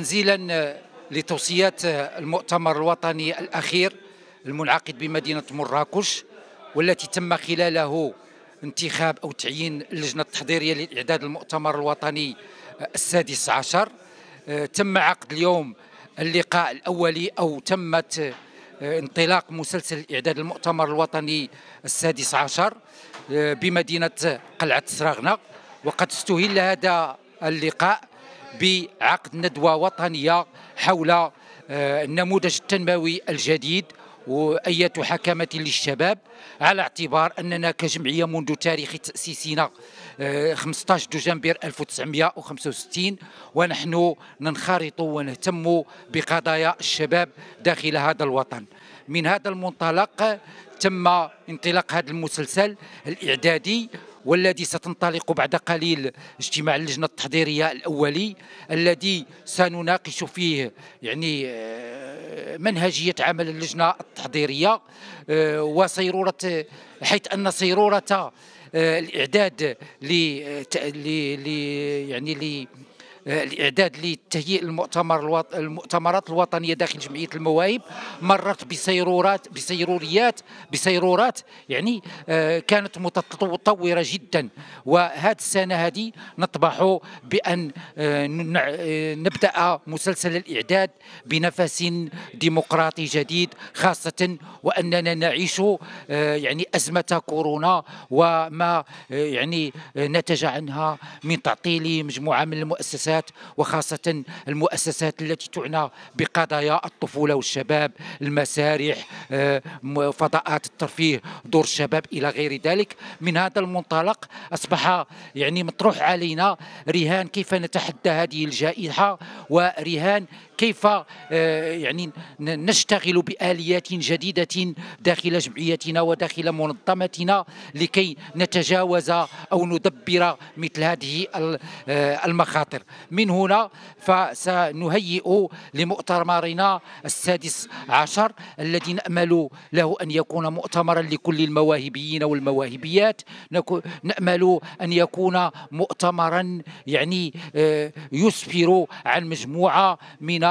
تنزيلا لتوصيات المؤتمر الوطني الأخير المنعقد بمدينة مراكش والتي تم خلاله انتخاب أو تعيين اللجنة التحضيرية لإعداد المؤتمر الوطني السادس عشر تم عقد اليوم اللقاء الأولي أو تمت انطلاق مسلسل إعداد المؤتمر الوطني السادس عشر بمدينة قلعة سراغنة وقد استهل هذا اللقاء بعقد ندوة وطنية حول آه، النموذج التنموي الجديد وأية حكمة للشباب على اعتبار أننا كجمعية منذ تاريخ تأسيسنا 15 دجنبر 1965 ونحن ننخرط ونهتم بقضايا الشباب داخل هذا الوطن من هذا المنطلق تم انطلاق هذا المسلسل الإعدادي والذي ستنطلق بعد قليل اجتماع اللجنة التحضيرية الأولي الذي سنناقش فيه يعني آه، منهجية عمل اللجنة التحضيرية آه، وصيرورة حيث أن صيرورة آه، الإعداد ل يعني ل آه، الاعداد لتهيئ المؤتمر الوط... المؤتمرات الوطنيه داخل جمعيه المواهب مرت بسيرورات بسيروريات بسيرورات يعني آه، كانت متطوره جدا وهذه السنه هذه نطمح بان آه، نبدا مسلسل الاعداد بنفس ديمقراطي جديد خاصه واننا نعيش يعني ازمه كورونا وما يعني نتج عنها من تعطيل مجموعه من المؤسسات الجمعيات وخاصة المؤسسات التي تعنى بقضايا الطفولة والشباب المسارح آه، فضاءات الترفيه دور الشباب إلى غير ذلك من هذا المنطلق أصبح يعني مطروح علينا رهان كيف نتحدى هذه الجائحة ورهان كيف آه، يعني نشتغل بآليات جديدة داخل جمعيتنا وداخل منظمتنا لكي نتجاوز أو ندبر مثل هذه آه، المخاطر من هنا فسنهيئ لمؤتمرنا السادس عشر الذي نأمل له أن يكون مؤتمرا لكل المواهبيين والمواهبيات نأمل أن يكون مؤتمرا يعني آه، يسفر عن مجموعة من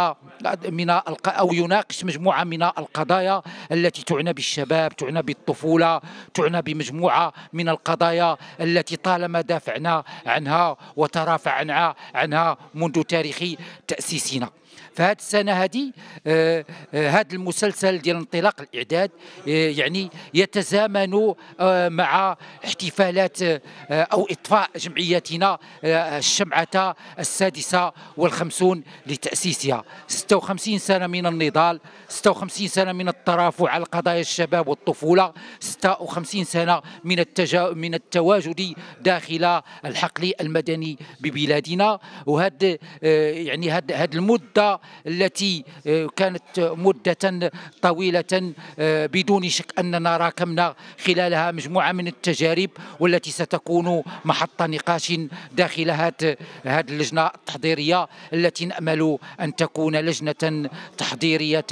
من او يناقش مجموعه من القضايا التي تعنى بالشباب تعنى بالطفوله تعنى بمجموعه من القضايا التي طالما دافعنا عنها وترافعنا عنها منذ تاريخ تاسيسنا فهاد السنه هذه آه هذا آه، المسلسل ديال انطلاق الاعداد آه يعني يتزامن آه مع احتفالات آه، او اطفاء جمعيتنا آه، الشمعه السادسه والخمسون لتاسيسها 56 سنة من النضال 56 سنة من الترافع على قضايا الشباب والطفولة 56 سنة من التجا... من التواجد داخل الحقل المدني ببلادنا وهذا آه، يعني هذه المدة التي آه، كانت مدة طويلة آه، بدون شك أننا راكمنا خلالها مجموعة من التجارب والتي ستكون محط نقاش داخل هذه اللجنة التحضيرية التي نأمل أن تكون تكون لجنة تحضيرية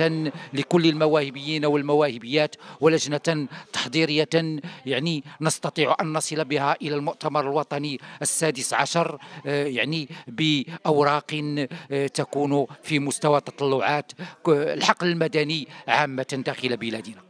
لكل المواهبيين والمواهبيات ولجنة تحضيرية يعني نستطيع أن نصل بها إلى المؤتمر الوطني السادس عشر آه، يعني بأوراق آه، تكون في مستوى تطلعات آه، الحقل المدني عامة داخل بلادنا